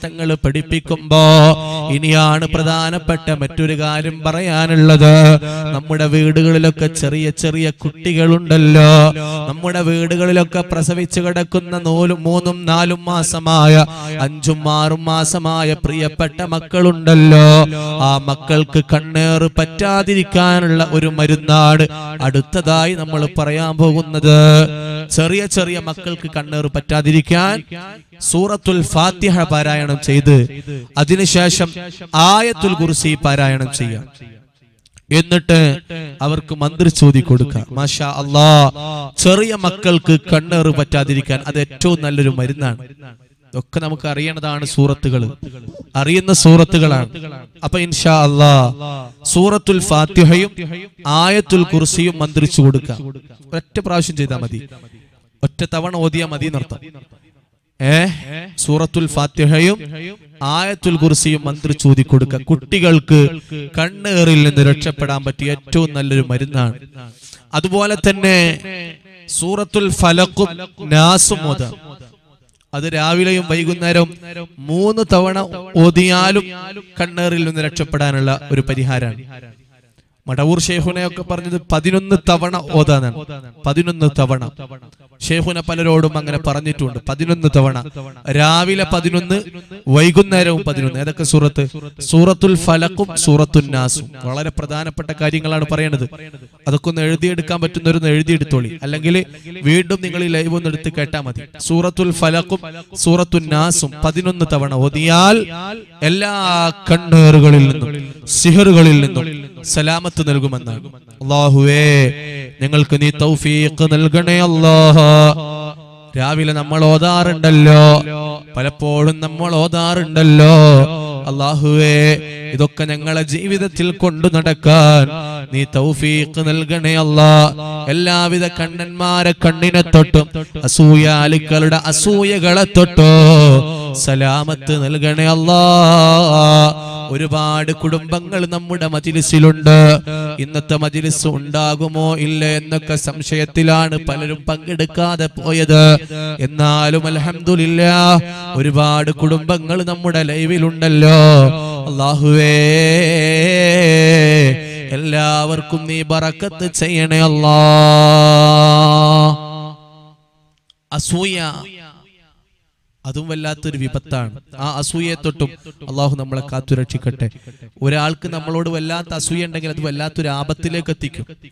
തങ്ങൾ പഠിപ്പിക്കുമ്പോ ഇനിയാണ് പ്രധാനപ്പെട്ട മറ്റൊരു കാര്യം പറയാനുള്ളത് നമ്മുടെ വീടുകളിലൊക്കെ ചെറിയ ചെറിയ കുട്ടികളുണ്ടല്ലോ നമ്മുടെ വീടുകളിലൊക്കെ പ്രസവിച്ചു കിടക്കുന്ന നൂലും മൂന്നും നാലും മാസമായ അഞ്ചും ആറും മാസമായ പ്രിയപ്പെട്ട മക്കളുണ്ടല്ലോ ആ മക്കൾക്ക് കണ്ണേറ് പറ്റാതിരിക്കാനുള്ള ഒരു മരുന്നാണ് അടുത്തതായി നമ്മൾ പറയാൻ പോകുന്നത് ചെറിയ ചെറിയ മക്കൾക്ക് കണ്ണേറ് പറ്റാതിരിക്കാൻ സൂറത്തുൽ ഫാത്തിഹ പാരായണം ചെയ്ത് അതിനുശേഷം ആയത്തുൽ കുർസി പാരായണം ചെയ്യാം എന്നിട്ട് അവർക്ക് മന്ത്രി ചോദി കൊടുക്കാം മാഷാ അള്ളാ ചെറിയ മക്കൾക്ക് കണ്ണേറ് പറ്റാതിരിക്കാൻ അത് ഏറ്റവും നല്ലൊരു മരുന്നാണ് ഒക്കെ നമുക്ക് അറിയണതാണ് സൂറത്തുകൾ അറിയുന്ന സൂറത്തുകളാണ് അപ്പൊ ഇൻഷാ അള്ളാ സൂറത്തുൽ ഫാത്തിഹയും ആയത്തുൽ കുർസിയും മന്ത്രിച്ചു കൊടുക്കാം ഒറ്റ പ്രാവശ്യം ചെയ്താൽ മതി ഒറ്റ തവണ ഓതിയാ മതി നിർത്തം ഏ സൂറത്തുൽ ഫാത്തിഹയും ആയത്തുൽ കുർസിയും മന്ത്രി കൊടുക്ക കുട്ടികൾക്ക് കണ്ണേറിൽ നിന്ന് രക്ഷപ്പെടാൻ പറ്റിയ ഏറ്റവും നല്ലൊരു മരുന്നാണ് അതുപോലെ തന്നെ സൂറത്തുൽ ഫലക്കും നാസും അത് രാവിലെയും വൈകുന്നേരവും മൂന്ന് തവണ ഓതിയാലും കണ്ണേറിൽ നിന്ന് രക്ഷപ്പെടാനുള്ള ഒരു പരിഹാരമാണ് മടവൂർ ഷേഹുനെ ഒക്കെ പറഞ്ഞത് പതിനൊന്ന് തവണ ഓതാനാണ് പതിനൊന്ന് തവണ ഷേഹുനെ പലരോടും അങ്ങനെ പറഞ്ഞിട്ടുണ്ട് പതിനൊന്ന് തവണ രാവിലെ പതിനൊന്ന് വൈകുന്നേരവും പതിനൊന്ന് ഏതൊക്കെ സൂറത്ത് സൂറത്തുൽ ഫലക്കും നാസും വളരെ പ്രധാനപ്പെട്ട കാര്യങ്ങളാണ് പറയുന്നത് അതൊക്കെ ഒന്ന് എഴുതിയെടുക്കാൻ പറ്റുന്നവരൊന്ന് എഴുതിയെടുത്തോളി അല്ലെങ്കിൽ വീണ്ടും നിങ്ങൾ ഈ ലൈവ് ഒന്ന് എടുത്ത് കേട്ടാൽ മതി സൂറത്തുൽ ഫലക്കും സൂറത്തുന്നാസും പതിനൊന്ന് തവണ ഓതിയാൽ എല്ലാ കണ്ണേറുകളിൽ നിന്നും സിഹറുകളിൽ നിന്നും സലാമത്ത് നൽകുമെന്ന് അള്ളാഹുവേ നിങ്ങൾക്ക് നീ തൗഫീഖ് നൽകണേ അള്ളാഹ രാവിലെ നമ്മൾ ഓതാറുണ്ടല്ലോ പലപ്പോഴും നമ്മൾ ഓതാറുണ്ടല്ലോ അള്ളാഹുവേ ഇതൊക്കെ ഞങ്ങളെ ജീവിതത്തിൽ കൊണ്ടു നടക്കാൻ നീ തൗഫീഖ് നൽകണേ അല്ല എല്ലാവിധ കണ്ണന്മാരെ കണ്ണിനെ തൊട്ടും അലുക്കളുടെ അസൂയകളെ തൊട്ടോ സലാമത്ത് നൽകണേ അല്ലാ ഒരുപാട് കുടുംബങ്ങൾ നമ്മുടെ മജിലിസിലുണ്ട് ഇന്നത്തെ മജിലിസ് ഉണ്ടാകുമോ ഇല്ല എന്നൊക്കെ സംശയത്തിലാണ് പലരും പങ്കെടുക്കാതെ പോയത് എന്നാലും അലഹമില്ല ഒരുപാട് കുടുംബങ്ങൾ നമ്മുടെ ലൈവിലുണ്ടല്ലോ അള്ളാഹുവേ എല്ലാവർക്കും നീ പറക്കത്ത് ചെയ്യണേ അല്ലാ അസൂയ അതും വല്ലാത്തൊരു വിപത്താണ് ആ അസൂയയെ തൊട്ടും അള്ളാഹു നമ്മളെ കാത്തുരക്ഷിക്കട്ടെ ഒരാൾക്ക് നമ്മളോട് വല്ലാത്ത അസൂയ ഉണ്ടെങ്കിൽ അത് വല്ലാത്തൊരു ആപത്തിലേക്ക് എത്തിക്കും